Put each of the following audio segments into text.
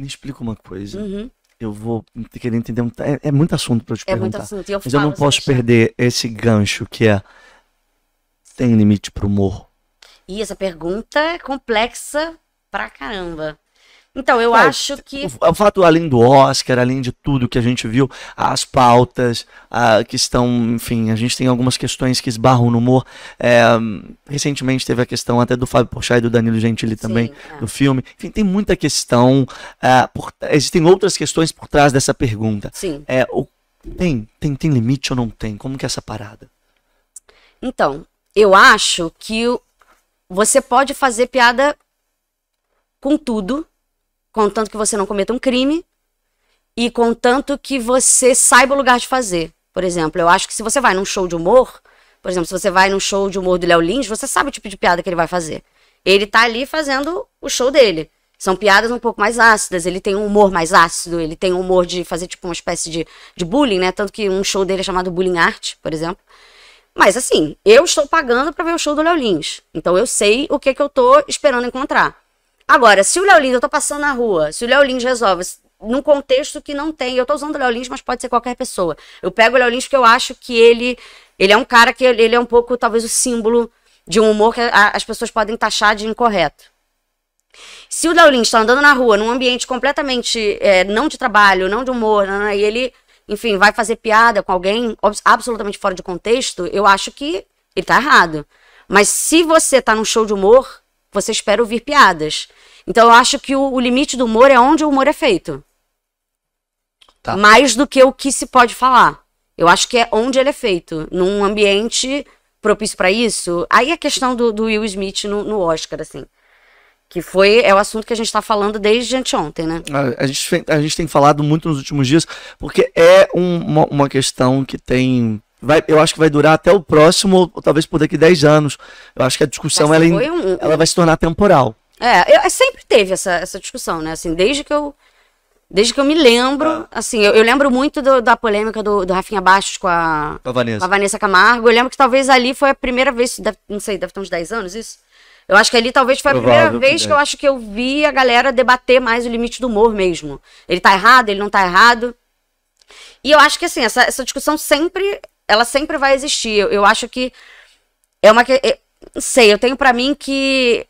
Me explica uma coisa. Uhum. Eu vou querer entender. É, é muito assunto para te é perguntar. Muito assunto. Eu mas eu não posso perder esse gancho que é. Tem limite pro humor? E essa pergunta é complexa pra caramba. Então, eu é, acho que. O, fato, além do Oscar, além de tudo que a gente viu, as pautas a, ah, que estão, enfim, a gente tem algumas questões que esbarram no humor. É, recentemente teve a questão até do Fábio Porchat e do Danilo Gentili também, Sim, é. do filme. Enfim, tem muita questão. É, por, existem outras questões por trás dessa pergunta. Sim. É, o, tem, tem, tem limite ou não tem? Como que é essa parada? Então, eu acho que você pode fazer piada com tudo contanto que você não cometa um crime e contanto que você saiba o lugar de fazer. Por exemplo, eu acho que se você vai num show de humor, por exemplo, se você vai num show de humor do Léo Lins, você sabe o tipo de piada que ele vai fazer. Ele tá ali fazendo o show dele. São piadas um pouco mais ácidas, ele tem um humor mais ácido, ele tem um humor de fazer tipo uma espécie de, de bullying, né? Tanto que um show dele é chamado Bullying Art, por exemplo. Mas assim, eu estou pagando para ver o show do Léo Lins. Então eu sei o que, que eu tô esperando encontrar. Agora, se o Léo Lins, eu tô passando na rua, se o Léo Lins resolve, num contexto que não tem, eu tô usando o Léo Lins, mas pode ser qualquer pessoa. Eu pego o Léo Lins porque eu acho que ele, ele é um cara que ele é um pouco, talvez, o símbolo de um humor que as pessoas podem taxar de incorreto. Se o Léo Lins está andando na rua, num ambiente completamente é, não de trabalho, não de humor, não, não, e ele, enfim, vai fazer piada com alguém absolutamente fora de contexto, eu acho que ele tá errado. Mas se você tá num show de humor, você espera ouvir piadas. Então eu acho que o, o limite do humor é onde o humor é feito. Tá. Mais do que o que se pode falar. Eu acho que é onde ele é feito. Num ambiente propício para isso. Aí a questão do, do Will Smith no, no, Oscar, assim. Que foi, é o assunto que a gente está falando desde anteontem, né? A, ah, a, gente, a gente tem falado muito nos últimos dias, porque é um, uma, uma questão que tem Vai, eu acho que vai durar até o próximo, ou talvez por daqui 10 anos. Eu acho que a discussão ela, um... ela vai se tornar temporal. É, eu, é, sempre teve essa, essa discussão, né? Assim, desde que eu. Desde que eu me lembro, ah. assim, eu, eu, lembro muito do, da polêmica do, do Rafinha Baixos com a, a Vanessa. com a, Vanessa. Camargo. Eu lembro que talvez ali foi a primeira vez, deve, não sei, deve ter uns 10 anos isso. Eu acho que ali talvez foi a Provável, primeira vez é. que eu acho que eu vi a galera debater mais o limite do humor mesmo. Ele tá errado, ele não tá errado. E eu acho que assim, essa, essa discussão sempre ela sempre vai existir. Eu, eu acho que é uma que é, sei, eu tenho para mim que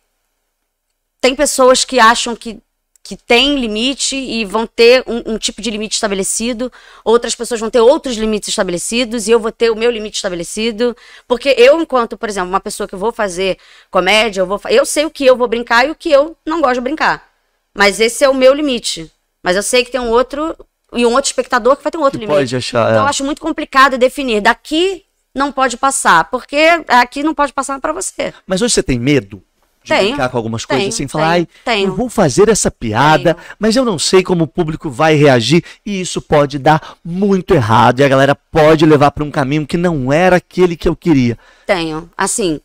tem pessoas que acham que que tem limite e vão ter um, um, tipo de limite estabelecido, outras pessoas vão ter outros limites estabelecidos e eu vou ter o meu limite estabelecido, porque eu enquanto, por exemplo, uma pessoa que vou fazer comédia, eu vou eu sei o que eu vou brincar e o que eu não gosto de brincar. Mas esse é o meu limite. Mas eu sei que tem um outro e um outro espectador que vai ter um outro que limite. Pode achar. Então é. eu acho muito complicado definir daqui não pode passar, porque aqui não pode passar para você. Mas hoje você tem medo? De tenho, brincar com algumas coisas tenho, assim, falar, tenho, ai, tenho. eu vou fazer essa piada, tenho. mas eu não sei como o público vai reagir, e isso pode dar muito errado, e a galera pode levar para um caminho que não era aquele que eu queria. Tenho. Assim,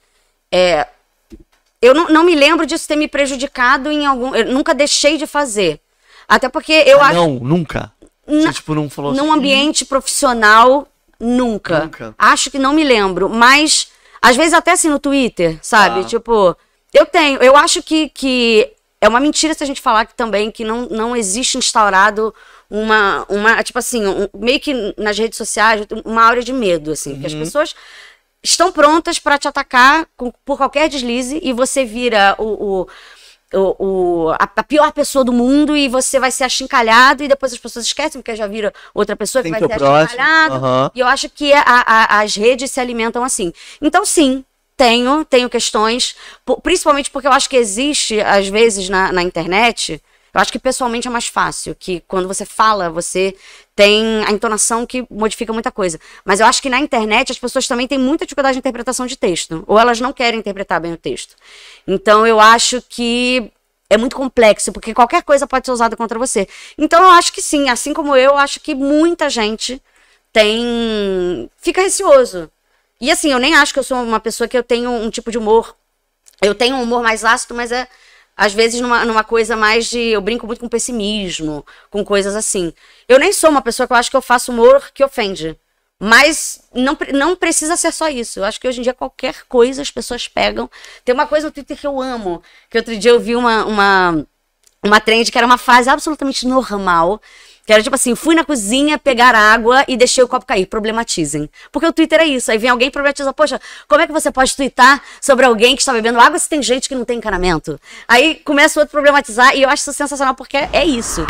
é, eu não, não, me lembro disso ter me prejudicado em algum. Eu nunca deixei de fazer. Até porque eu ah, acho. Não, nunca. Você, tipo, não falou num assim, ambiente hum. profissional, nunca. nunca. Acho que não me lembro, mas às vezes até assim no Twitter, sabe? Ah. Tipo, eu tenho, eu acho que, que é uma mentira se a gente falar que também que não, não existe instaurado uma, uma tipo assim, um, meio que nas redes sociais, uma aura de medo, assim, uhum. que as uhum. pessoas estão prontas para te atacar com, por qualquer deslize e você vira o, o o, o, a, a, pior pessoa do mundo e você vai ser achincalhado e depois as pessoas esquecem porque já vira outra pessoa que Tem vai ser próximo. achincalhado. Uhum. E eu acho que é a, a, as redes se alimentam assim. Então, sim, tenho, tenho questões, principalmente porque eu acho que existe, às vezes, na, na internet eu acho que pessoalmente é mais fácil, que quando você fala, você tem a entonação que modifica muita coisa. Mas eu acho que na internet as pessoas também têm muita dificuldade de interpretação de texto, ou elas não querem interpretar bem o texto. Então eu acho que é muito complexo, porque qualquer coisa pode ser usada contra você. Então eu acho que sim, assim como eu, eu acho que muita gente tem fica receoso. E assim, eu nem acho que eu sou uma pessoa que eu tenho um tipo de humor. Eu tenho um humor mais ácido, mas é às vezes numa, numa coisa mais de. Eu brinco muito com pessimismo, com coisas assim. Eu nem sou uma pessoa que eu acho que eu faço humor que ofende. Mas não, não precisa ser só isso. Eu acho que hoje em dia qualquer coisa as pessoas pegam. Tem uma coisa no Twitter que eu amo, que outro dia eu vi uma, uma, uma trend que era uma frase absolutamente normal que era tipo assim, fui na cozinha pegar água e deixei o copo cair. Problematizem. Porque o Twitter é isso. Aí vem alguém e problematiza. Poxa, como é que você pode twittar sobre alguém que está bebendo água se tem gente que não tem encanamento? Aí começa o outro problematizar e eu acho isso sensacional porque é isso.